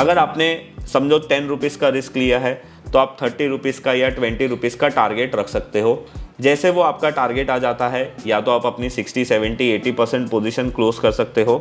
अगर आपने समझो टेन रुपीज़ का रिस्क लिया है तो आप थर्टी रुपीज़ का या ट्वेंटी रुपीज़ का टारगेट रख सकते हो जैसे वो आपका टारगेट आ जाता है या तो आप अपनी 60, 70, 80 परसेंट पोजिशन क्लोज कर सकते हो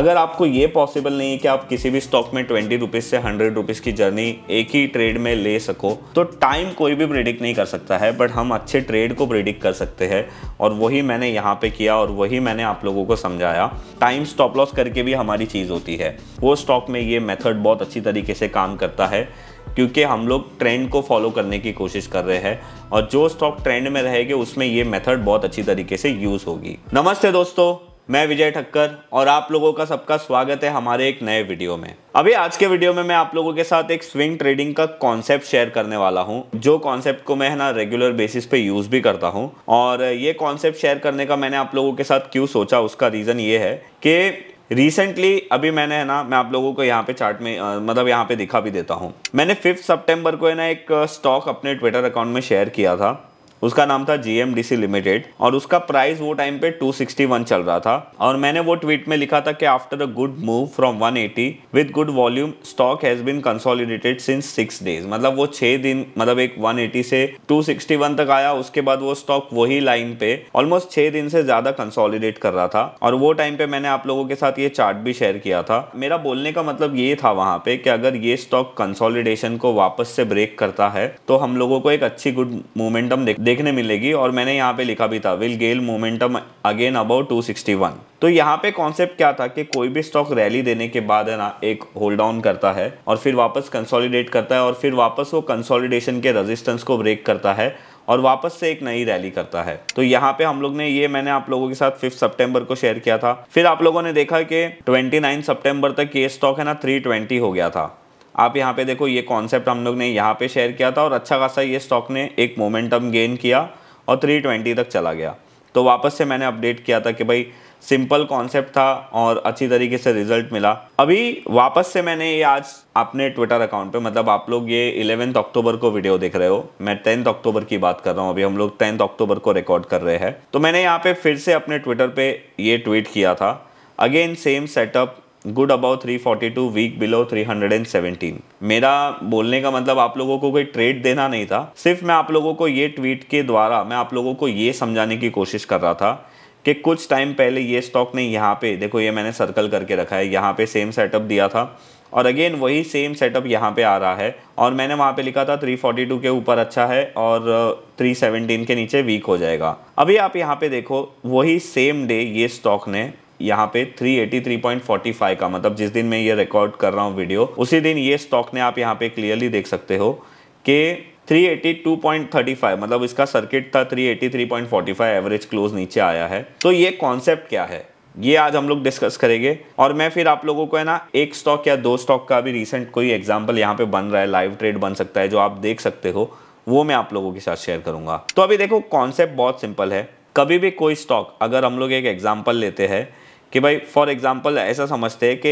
अगर आपको ये पॉसिबल नहीं है कि आप किसी भी स्टॉक में ट्वेंटी रुपीज़ से हंड्रेड रुपीज़ की जर्नी एक ही ट्रेड में ले सको तो टाइम कोई भी प्रिडिक्ट नहीं कर सकता है बट हम अच्छे ट्रेड को प्रिडिक्ट कर सकते हैं और वही मैंने यहाँ पे किया और वही मैंने आप लोगों को समझाया टाइम स्टॉप लॉस करके भी हमारी चीज़ होती है वो स्टॉक में ये मेथड बहुत अच्छी तरीके से काम करता है क्योंकि हम लोग ट्रेंड को फॉलो करने की कोशिश कर रहे हैं और जो स्टॉक ट्रेंड में रहेगा उसमें ये मेथड बहुत अच्छी तरीके से यूज़ होगी नमस्ते दोस्तों मैं विजय ठक्कर और आप लोगों का सबका स्वागत है हमारे एक नए वीडियो में अभी आज के वीडियो में मैं आप लोगों के साथ एक स्विंग ट्रेडिंग का कॉन्सेप्ट शेयर करने वाला हूं जो कॉन्सेप्ट को मैं है ना रेगुलर बेसिस पे यूज़ भी करता हूं और ये कॉन्सेप्ट शेयर करने का मैंने आप लोगों के साथ क्यों सोचा उसका रीज़न ये है कि रिसेंटली अभी मैंने है ना मैं आप लोगों को यहाँ पे चार्ट में आ, मतलब यहाँ पे दिखा भी देता हूँ मैंने फिफ्थ सितंबर को है ना एक स्टॉक अपने ट्विटर अकाउंट में शेयर किया था उसका नाम था जीएमडीसी लिमिटेड और उसका प्राइस वो टाइम पे 261 चल रहा था और मैंने वो ट्वीट में लिखा था कि after a good move from 180 with good volume stock has been consolidated since six days मतलब वो छह दिन मतलब एक 180 से 261 तक आया उसके बाद वो स्टॉक वही लाइन पे ऑलमोस्ट छह दिन से ज़्यादा कंसोलिडेट कर रहा था और वो टाइम पे मैंने आप लोगों के साथ ये चार्ट भी शेयर किया था मेरा बोलने का मतलब ये था वहां पे कि अगर ये स्टॉक कंसोलिडेशन को वापस से ब्रेक करता है तो हम लोगों को एक अच्छी गुड मोमेंटम देख देखने मिलेगी और मैंने यहाँ पे लिखा भी था will gain momentum again about 261 तो यहाँ पे कॉन्सेप्ट क्या था कि कोई भी स्टॉक रैली देने के बाद है ना एक होल्ड डाउन करता है और फिर वापस कंसोलिडेट करता है और फिर वापस वो कंसोलिडेशन के रजिस्टेंस को ब्रेक करता है और वापस से एक नई रैली करता है तो यहाँ पे हम लोग ने ये मैंने आप लोगों के साथ फिफ्थ सितंबर को शेयर किया था फिर आप लोगों ने देखा कि 29 सितंबर तक ये स्टॉक है ना 320 हो गया था आप यहाँ पे देखो ये कॉन्सेप्ट हम लोग ने यहाँ पे शेयर किया था और अच्छा खासा ये स्टॉक ने एक मोमेंटम गेन किया और 320 तक चला गया तो वापस से मैंने अपडेट किया था कि भाई सिंपल कॉन्सेप्ट था और अच्छी तरीके से रिजल्ट मिला अभी वापस से मैंने ये आज अपने ट्विटर अकाउंट पे मतलब आप लोग ये इलेवेंथ अक्टूबर को वीडियो देख रहे हो मैं टेंथ अक्टूबर की बात कर रहा हूँ अभी हम लोग टेंथ अक्टूबर को रिकॉर्ड कर रहे हैं तो मैंने यहाँ पे फिर से अपने ट्विटर पे ये ट्वीट किया था again same setup good about 342 week below 317 मेरा बोलने का मतलब आप लोगों को कोई ट्रेड देना नहीं था सिर्फ मैं आप लोगों को ये ट्वीट के द्वारा मैं आप लोगों को ये समझाने की कोशिश कर रहा था कि कुछ टाइम पहले ये स्टॉक ने यहाँ पे देखो ये मैंने सर्कल करके रखा है यहाँ पे सेम सेटअप दिया था और अगेन वही सेम सेटअप यहाँ पे आ रहा है और मैंने वहाँ पे लिखा था 342 के ऊपर अच्छा है और 317 के नीचे वीक हो जाएगा अभी आप यहाँ पे देखो वही सेम डे ये स्टॉक ने यहाँ पे 383.45 का मतलब जिस दिन मैं ये रिकॉर्ड कर रहा हूँ वीडियो उसी दिन ये स्टॉक ने आप यहाँ पे क्लियरली देख सकते हो कि 382.35 मतलब इसका सर्किट था 383.45 एवरेज क्लोज नीचे आया है तो ये कॉन्सेप्ट क्या है ये आज हम लोग डिस्कस करेंगे और मैं फिर आप लोगों को है ना एक स्टॉक या दो स्टॉक का भी रिसेंट कोई एग्जाम्पल यहाँ पे बन रहा है लाइव ट्रेड बन सकता है जो आप देख सकते हो वो मैं आप लोगों के साथ शेयर करूंगा तो अभी देखो कॉन्सेप्ट बहुत सिंपल है कभी भी कोई स्टॉक अगर हम लोग एक एग्जाम्पल लेते हैं कि भाई फॉर एग्ज़ाम्पल ऐसा समझते हैं कि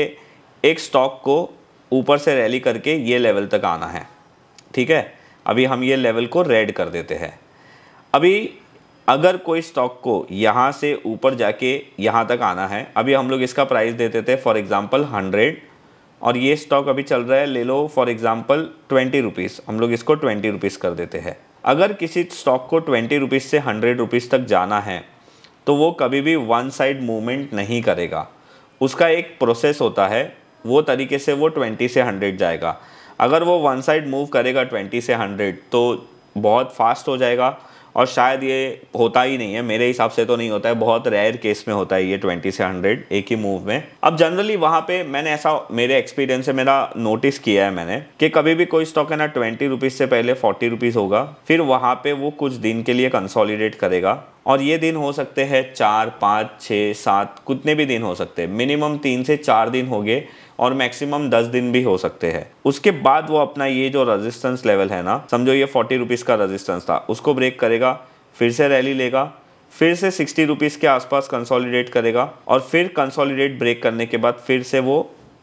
एक स्टॉक को ऊपर से रैली करके ये लेवल तक आना है ठीक है अभी हम ये लेवल को रेड कर देते हैं अभी अगर कोई स्टॉक को यहाँ से ऊपर जाके यहाँ तक आना है अभी हम लोग इसका प्राइस देते थे फॉर एग्ज़ाम्पल हंड्रेड और ये स्टॉक अभी चल रहा है ले लो फॉर एग्ज़ाम्पल ट्वेंटी रुपीज़ हम लोग इसको ट्वेंटी रुपीज़ कर देते हैं अगर किसी स्टॉक को ट्वेंटी रुपीज़ से हंड्रेड रुपीज़ तक जाना है तो वो कभी भी वन साइड मूवमेंट नहीं करेगा उसका एक प्रोसेस होता है वो तरीके से वो ट्वेंटी से हंड्रेड जाएगा अगर वो वन साइड मूव करेगा ट्वेंटी से हंड्रेड तो बहुत फास्ट हो जाएगा और शायद ये होता ही नहीं है मेरे हिसाब से तो नहीं होता है बहुत रेयर केस में होता है ये ट्वेंटी से हंड्रेड एक ही मूव में अब जनरली वहाँ पे मैंने ऐसा मेरे एक्सपीरियंस से मेरा नोटिस किया है मैंने कि कभी भी कोई स्टॉक है ना ट्वेंटी रुपीज़ से पहले फोर्टी रुपीज़ होगा फिर वहाँ पे वो कुछ दिन के लिए कंसोलिडेट करेगा और ये दिन हो सकते हैं चार पाँच छः सात कितने भी दिन हो सकते हैं मिनिमम तीन से चार दिन हो गए और मैक्सिमम दस दिन भी हो सकते हैं उसके बाद वो अपना ये जो रेजिस्टेंस लेवल है ना समझो ये फोर्टी रुपीज़ का रेजिस्टेंस था उसको ब्रेक करेगा फिर से रैली लेगा फिर से सिक्सटी रुपीज़ के आसपास कंसोलिडेट करेगा और फिर कंसोलिडेट ब्रेक करने के बाद फिर से वो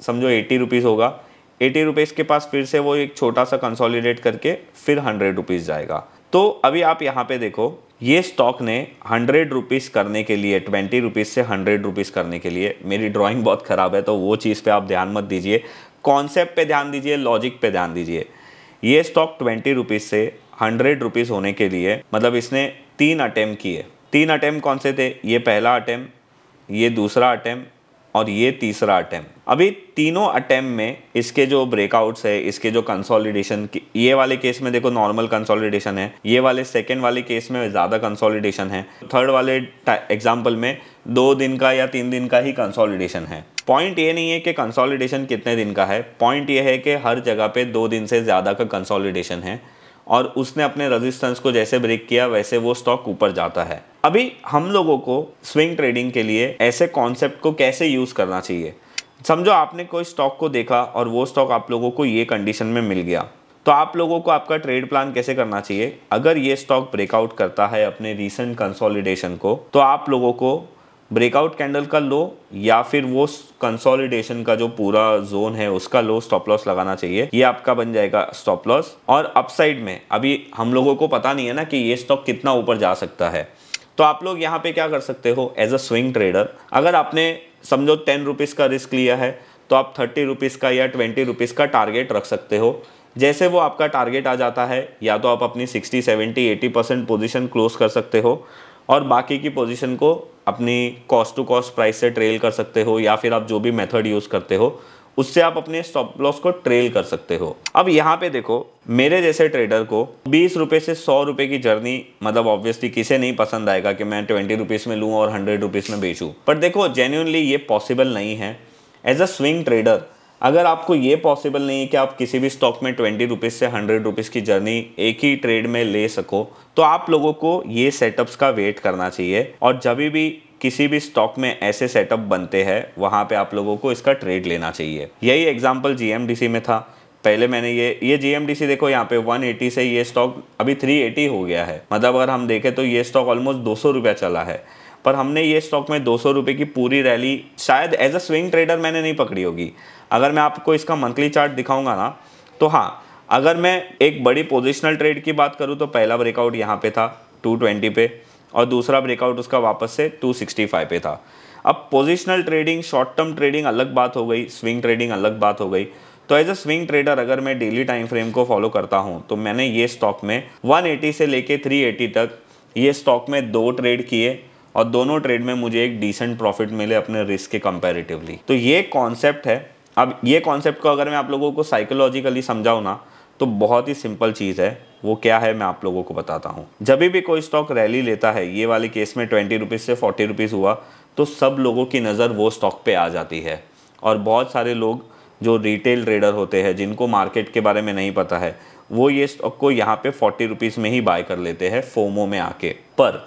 समझो एटी रुपीज़ होगा एटी रुपीज़ के पास फिर से वो एक छोटा सा कंसोलिडेट करके फिर हंड्रेड रुपीज़ जाएगा तो अभी आप यहाँ पे देखो ये स्टॉक ने हंड्रेड रुपीज़ करने के लिए ट्वेंटी रुपीज़ से हंड्रेड रुपीज़ करने के लिए मेरी ड्राइंग बहुत ख़राब है तो वो चीज़ पे आप ध्यान मत दीजिए कॉन्सेप्ट पे ध्यान दीजिए लॉजिक पे ध्यान दीजिए ये स्टॉक ट्वेंटी रुपीज़ से हंड्रेड रुपीज़ होने के लिए मतलब इसने तीन अटैम्प किए तीन अटैम्प कौन से थे ये पहला अटैम्प ये दूसरा अटैम्प और ये तीसरा अटैम्प्ट अभी तीनों अटैम्प्ट में इसके जो ब्रेकआउट्स है इसके जो कंसोलिडेशन ये वाले केस में देखो नॉर्मल कंसोलिडेशन है ये वाले सेकेंड वाले केस में ज़्यादा कंसोलिडेशन है थर्ड वाले एग्जाम्पल में दो दिन का या तीन दिन का ही कंसोलिडेशन है पॉइंट ये नहीं है कि कंसोलिडेशन कितने दिन का है पॉइंट ये है कि हर जगह पे दो दिन से ज़्यादा का कंसोलिडेशन है और उसने अपने रेजिस्टेंस को जैसे ब्रेक किया वैसे वो स्टॉक ऊपर जाता है अभी हम लोगों को स्विंग ट्रेडिंग के लिए ऐसे कॉन्सेप्ट को कैसे यूज़ करना चाहिए समझो आपने कोई स्टॉक को देखा और वो स्टॉक आप लोगों को ये कंडीशन में मिल गया तो आप लोगों को आपका ट्रेड प्लान कैसे करना चाहिए अगर ये स्टॉक ब्रेकआउट करता है अपने रीसेंट कंसोलिडेशन को तो आप लोगों को ब्रेकआउट कैंडल का लो या फिर वो कंसोलिडेशन का जो पूरा जोन है उसका लो स्टॉप लॉस लगाना चाहिए ये आपका बन जाएगा स्टॉप लॉस और अपसाइड में अभी हम लोगों को पता नहीं है ना कि ये स्टॉक कितना ऊपर जा सकता है तो आप लोग यहाँ पे क्या कर सकते हो एज अ स्विंग ट्रेडर अगर आपने समझो टेन रुपीज़ का रिस्क लिया है तो आप थर्टी रुपीज़ का या ट्वेंटी रुपीज़ का टारगेट रख सकते हो जैसे वो आपका टारगेट आ जाता है या तो आप अपनी sixty seventy eighty percent position close कर सकते हो और बाकी की पोजिशन को अपनी कॉस्ट टू कॉस्ट प्राइस से ट्रेल कर सकते हो या फिर आप जो भी मेथड यूज़ करते हो उससे आप अपने स्टॉप लॉस को ट्रेल कर सकते हो अब यहाँ पे देखो मेरे जैसे ट्रेडर को बीस रुपये से सौ रुपये की जर्नी मतलब ऑब्वियसली किसे नहीं पसंद आएगा कि मैं ट्वेंटी रुपीज़ में लूँ और हंड्रेड रुपीज़ में बेचूँ बट देखो जेन्यूनली ये पॉसिबल नहीं है एज अ स्विंग ट्रेडर अगर आपको ये पॉसिबल नहीं है कि आप किसी भी स्टॉक में ट्वेंटी रुपीज़ से हंड्रेड रुपीज़ की जर्नी एक ही ट्रेड में ले सको तो आप लोगों को ये सेटअप्स का वेट करना चाहिए और जब भी किसी भी स्टॉक में ऐसे सेटअप बनते हैं वहाँ पे आप लोगों को इसका ट्रेड लेना चाहिए यही एग्जाम्पल जी में था पहले मैंने ये ये जी देखो यहाँ पे 180 से ये स्टॉक अभी 380 हो गया है मतलब अगर हम देखें तो ये स्टॉक ऑलमोस्ट दो सौ चला है पर हमने ये स्टॉक में दो सौ की पूरी रैली शायद एज अ स्विंग ट्रेडर मैंने नहीं पकड़ी होगी अगर मैं आपको इसका मंथली चार्ट दिखाऊंगा ना तो हाँ अगर मैं एक बड़ी पोजिशनल ट्रेड की बात करूँ तो पहला ब्रेकआउट यहाँ पे था 220 पे और दूसरा ब्रेकआउट उसका वापस से 265 पे था अब positional trading short term trading अलग बात हो गई स्विंग ट्रेडिंग अलग बात हो गई तो एज अ स्विंग ट्रेडर अगर मैं डेली टाइम फ्रेम को फॉलो करता हूँ तो मैंने ये स्टॉक में 180 से लेके 380 तक ये स्टॉक में दो ट्रेड किए और दोनों ट्रेड में मुझे एक डिसेंट प्रॉफिट मिले अपने रिस्क के कंपेरेटिवली तो ये कॉन्सेप्ट है अब ये कॉन्सेप्ट को अगर मैं आप लोगों को साइकोलॉजिकली समझाऊँ ना तो बहुत ही सिंपल चीज़ है वो क्या है मैं आप लोगों को बताता हूँ जब भी कोई स्टॉक रैली लेता है ये वाले केस में ट्वेंटी रुपीज़ से फोर्टी रुपीज़ हुआ तो सब लोगों की नज़र वो स्टॉक पे आ जाती है और बहुत सारे लोग जो रिटेल ट्रेडर होते हैं जिनको मार्केट के बारे में नहीं पता है वो ये स्टॉक को यहाँ पे फोर्टी रुपीज़ में ही बाय कर लेते हैं फोमो में आके पर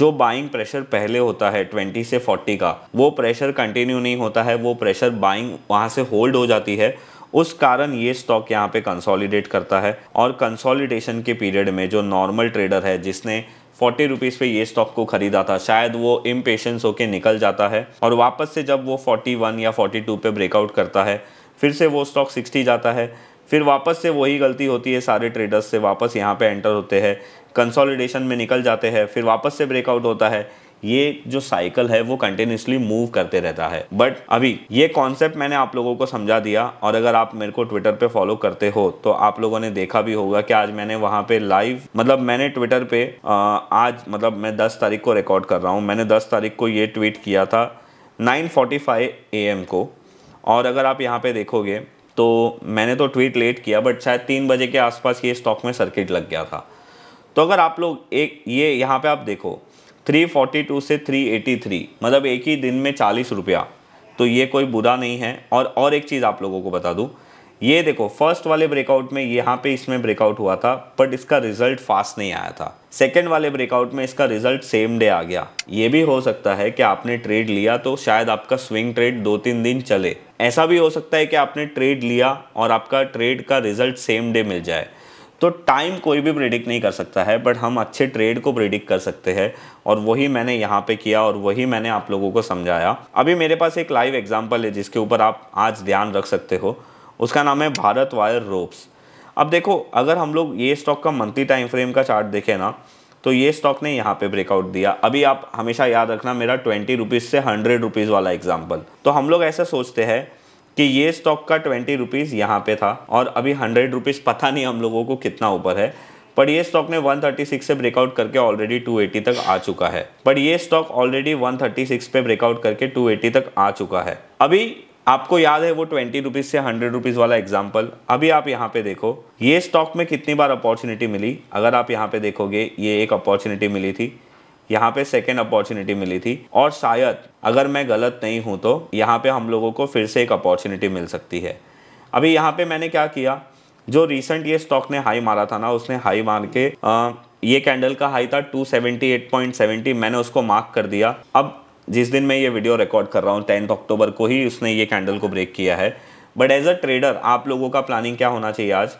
जो बाइंग प्रेशर पहले होता है 20 से 40 का वो प्रेशर कंटिन्यू नहीं होता है वो प्रेशर बाइंग वहाँ से होल्ड हो जाती है उस कारण ये स्टॉक यहाँ पे कंसोलिडेट करता है और कंसोलिडेशन के पीरियड में जो नॉर्मल ट्रेडर है जिसने फोर्टी रुपीज़ पे ये स्टॉक को खरीदा था शायद वो इम्पेशेंस होके निकल जाता है और वापस से जब वो वन या टू पर ब्रेकआउट करता है फिर से वो स्टॉक सिक्सटी जाता है फिर वापस से वही गलती होती है सारे ट्रेडर्स से वापस यहाँ पे एंटर होते हैं कंसोलिडेशन में निकल जाते हैं फिर वापस से ब्रेकआउट होता है ये जो साइकिल है वो कंटिन्यूसली मूव करते रहता है बट अभी ये कॉन्सेप्ट मैंने आप लोगों को समझा दिया और अगर आप मेरे को ट्विटर पे फॉलो करते हो तो आप लोगों ने देखा भी होगा कि आज मैंने वहाँ पे लाइव मतलब मैंने ट्विटर पे आज मतलब मैं 10 तारीख को रिकॉर्ड कर रहा हूँ मैंने 10 तारीख को ये ट्वीट किया था नाइन फोर्टी को और अगर आप यहाँ पे देखोगे तो मैंने तो ट्वीट लेट किया बट शायद तीन बजे के आसपास ये स्टॉक में सर्किट लग गया था तो अगर आप लोग एक ये यहाँ पे आप देखो 342 से 383 मतलब एक ही दिन में चालीस रुपया तो ये कोई बुरा नहीं है और और एक चीज़ आप लोगों को बता दूँ ये देखो फर्स्ट वाले ब्रेकआउट में यहाँ पे इसमें ब्रेकआउट हुआ था बट इसका रिजल्ट फास्ट नहीं आया था सेकेंड वाले ब्रेकआउट में इसका रिजल्ट सेम डे आ गया ये भी हो सकता है कि आपने ट्रेड लिया तो शायद आपका स्विंग ट्रेड दो तीन दिन चले ऐसा भी हो सकता है कि आपने ट्रेड लिया और आपका ट्रेड का रिजल्ट सेम डे मिल जाए तो टाइम कोई भी प्रिडिक्ट नहीं कर सकता है बट हम अच्छे ट्रेड को प्रिडिक्ट कर सकते हैं और वही मैंने यहाँ पे किया और वही मैंने आप लोगों को समझाया अभी मेरे पास एक लाइव एग्जाम्पल है जिसके ऊपर आप आज ध्यान रख सकते हो उसका नाम है भारत वायर रोप्स अब देखो अगर हम लोग ये स्टॉक का मंथली टाइम फ्रेम का चार्ट देखें ना तो ये स्टॉक ने यहाँ पे ब्रेकआउट दिया अभी आप हमेशा याद रखना मेरा ट्वेंटी रुपीज़ से हंड्रेड रुपीज़ वाला एग्जाम्पल तो हम लोग ऐसा सोचते हैं कि ये स्टॉक का ट्वेंटी रुपीज़ यहाँ पे था और अभी हंड्रेड रुपीज़ पता नहीं हम लोगों को कितना ऊपर है पर ये स्टॉक ने 136 से ब्रेकआउट करके ऑलरेडी 280 तक आ चुका है पर ये स्टॉक ऑलरेडी 136 पे ब्रेकआउट करके 280 तक आ चुका है अभी आपको याद है वो ट्वेंटी रुपीज़ से हंड्रेड रुपीज़ वाला एग्जाम्पल अभी आप यहाँ पे देखो ये स्टॉक में कितनी बार अपॉर्चुनिटी मिली अगर आप यहाँ पे देखोगे ये एक अपॉर्चुनिटी मिली थी यहाँ पे सेकेंड अपॉर्चुनिटी मिली थी और शायद अगर मैं गलत नहीं हूँ तो यहाँ पे हम लोगों को फिर से एक अपॉर्चुनिटी मिल सकती है अभी यहाँ पे मैंने क्या किया जो रिसेंट ये स्टॉक ने हाई मारा था ना उसने हाई मार के आ, ये कैंडल का हाई था 278.70 मैंने उसको मार्क कर दिया अब जिस दिन मैं ये वीडियो रिकॉर्ड कर रहा हूँ टेंथ अक्टूबर को ही उसने ये कैंडल को ब्रेक किया है बट एज अ ट्रेडर आप लोगों का प्लानिंग क्या होना चाहिए आज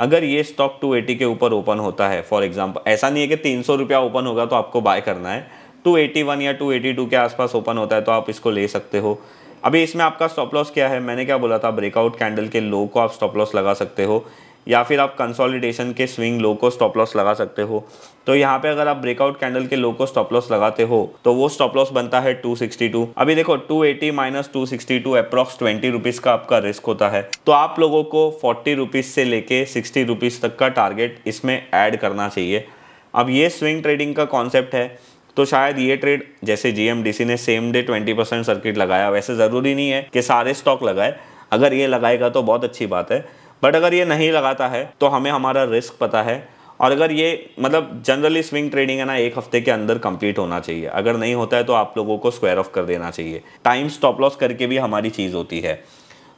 अगर ये स्टॉक 280 के ऊपर ओपन होता है फॉर एग्जांपल ऐसा नहीं है कि तीन सौ रुपया ओपन होगा तो आपको बाय करना है 281 या 282 के आसपास ओपन होता है तो आप इसको ले सकते हो अभी इसमें आपका स्टॉप लॉस क्या है मैंने क्या बोला था ब्रेकआउट कैंडल के लो को आप स्टॉप लॉस लगा सकते हो या फिर आप कंसोलिडेशन के स्विंग लो को स्टॉप लॉस लगा सकते हो तो यहाँ पे अगर आप ब्रेकआउट कैंडल के लो को स्टॉप लॉस लगाते हो तो वो स्टॉप लॉस बनता है 262 अभी देखो 280 eighty minus two sixty two approx twenty rupees का आपका रिस्क होता है तो आप लोगों को फोर्टी रुपीज़ से लेके सिक्सटी रुपीज़ तक का टारगेट इसमें ऐड करना चाहिए अब ये स्विंग ट्रेडिंग का कॉन्सेप्ट है तो शायद ये ट्रेड जैसे जीएमडीसी ने सेम डे 20 परसेंट सर्किट लगाया वैसे ज़रूरी नहीं है कि सारे स्टॉक लगाए अगर ये लगाएगा तो बहुत अच्छी बात है बट अगर ये नहीं लगाता है तो हमें हमारा रिस्क पता है और अगर ये मतलब जनरली स्विंग ट्रेडिंग है ना एक हफ्ते के अंदर कंप्लीट होना चाहिए अगर नहीं होता है तो आप लोगों को स्क्वायर ऑफ कर देना चाहिए टाइम स्टॉप लॉस करके भी हमारी चीज़ होती है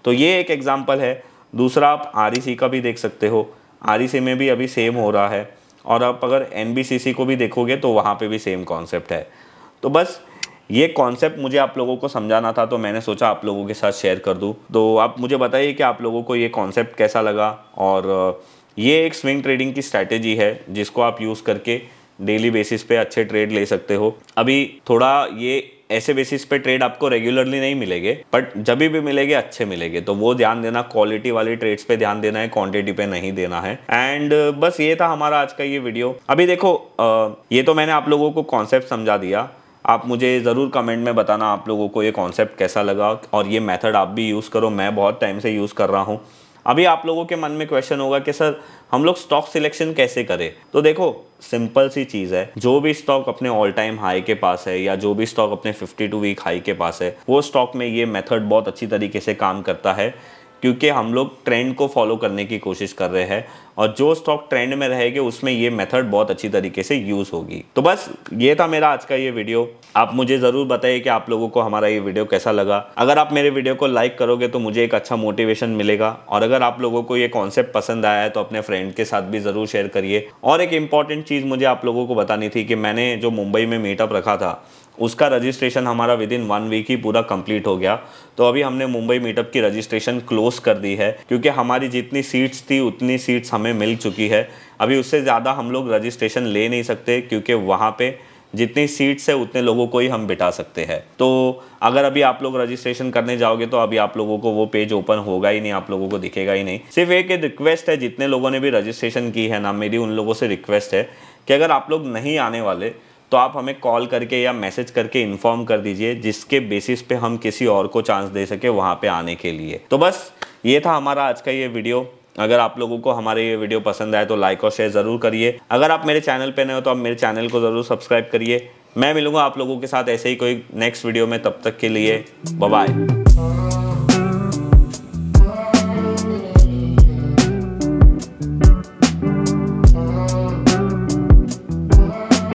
तो ये एक एग्जाम्पल है दूसरा आप आर e का भी देख सकते हो आर e में भी अभी सेम हो रहा है और आप अगर एन को भी देखोगे तो वहाँ पर भी सेम कॉन्सेप्ट है तो बस ये कॉन्सेप्ट मुझे आप लोगों को समझाना था तो मैंने सोचा आप लोगों के साथ शेयर कर दूँ तो आप मुझे बताइए कि आप लोगों को ये कॉन्सेप्ट कैसा लगा और ये एक स्विंग ट्रेडिंग की स्ट्रैटेजी है जिसको आप यूज़ करके डेली बेसिस पे अच्छे ट्रेड ले सकते हो अभी थोड़ा ये ऐसे बेसिस पे ट्रेड आपको रेगुलरली नहीं मिलेंगे बट जब भी मिलेंगे अच्छे मिलेंगे तो वो ध्यान देना क्वालिटी वाले ट्रेड्स पे ध्यान देना है क्वांटिटी पे नहीं देना है एंड बस ये था हमारा आज का ये वीडियो अभी देखो ये तो मैंने आप लोगों को कॉन्सेप्ट समझा दिया आप मुझे ज़रूर कमेंट में बताना आप लोगों को ये कॉन्सेप्ट कैसा लगा और ये मेथड आप भी यूज़ करो मैं बहुत टाइम से यूज़ कर रहा हूँ अभी आप लोगों के मन में क्वेश्चन होगा कि सर हम लोग स्टॉक सिलेक्शन कैसे करें तो देखो सिंपल सी चीज़ है जो भी स्टॉक अपने ऑल टाइम हाई के पास है या जो भी स्टॉक अपने 52 वीक हाई के पास है वो स्टॉक में ये मेथड बहुत अच्छी तरीके से काम करता है क्योंकि हम लोग ट्रेंड को फॉलो करने की कोशिश कर रहे हैं और जो स्टॉक ट्रेंड में रहेंगे उसमें ये मेथड बहुत अच्छी तरीके से यूज़ होगी तो बस ये था मेरा आज का ये वीडियो आप मुझे ज़रूर बताइए कि आप लोगों को हमारा ये वीडियो कैसा लगा अगर आप मेरे वीडियो को लाइक करोगे तो मुझे एक अच्छा मोटिवेशन मिलेगा और अगर आप लोगों को ये कॉन्सेप्ट पसंद आया है तो अपने फ्रेंड के साथ भी ज़रूर शेयर करिए और एक इंपॉर्टेंट चीज़ मुझे आप लोगों को बतानी थी कि मैंने जो मुंबई में मीटअप रखा था उसका रजिस्ट्रेशन हमारा विद इन वन वीक ही पूरा कंप्लीट हो गया तो अभी हमने मुंबई मीटअप की रजिस्ट्रेशन क्लोज कर दी है क्योंकि हमारी जितनी सीट्स थी उतनी सीट्स हमें मिल चुकी है अभी उससे ज़्यादा हम लोग रजिस्ट्रेशन ले नहीं सकते क्योंकि वहाँ पे जितनी सीट्स है उतने लोगों को ही हम बिठा सकते हैं तो अगर अभी आप लोग रजिस्ट्रेशन करने जाओगे तो अभी आप लोगों को वो पेज ओपन होगा ही नहीं आप लोगों को दिखेगा ही नहीं सिर्फ एक रिक्वेस्ट है जितने लोगों ने भी रजिस्ट्रेशन की है ना मेरी उन लोगों से रिक्वेस्ट है कि अगर आप लोग नहीं आने वाले तो आप हमें कॉल करके या मैसेज करके इन्फॉर्म कर दीजिए जिसके बेसिस पे हम किसी और को चांस दे सके वहाँ पे आने के लिए तो बस ये था हमारा आज का ये वीडियो अगर आप लोगों को हमारे ये वीडियो पसंद आए तो लाइक और शेयर ज़रूर करिए अगर आप मेरे चैनल पर नए हो तो आप मेरे चैनल को ज़रूर सब्सक्राइब करिए मैं मिलूंगा आप लोगों के साथ ऐसे ही कोई नेक्स्ट वीडियो में तब तक के लिए बाय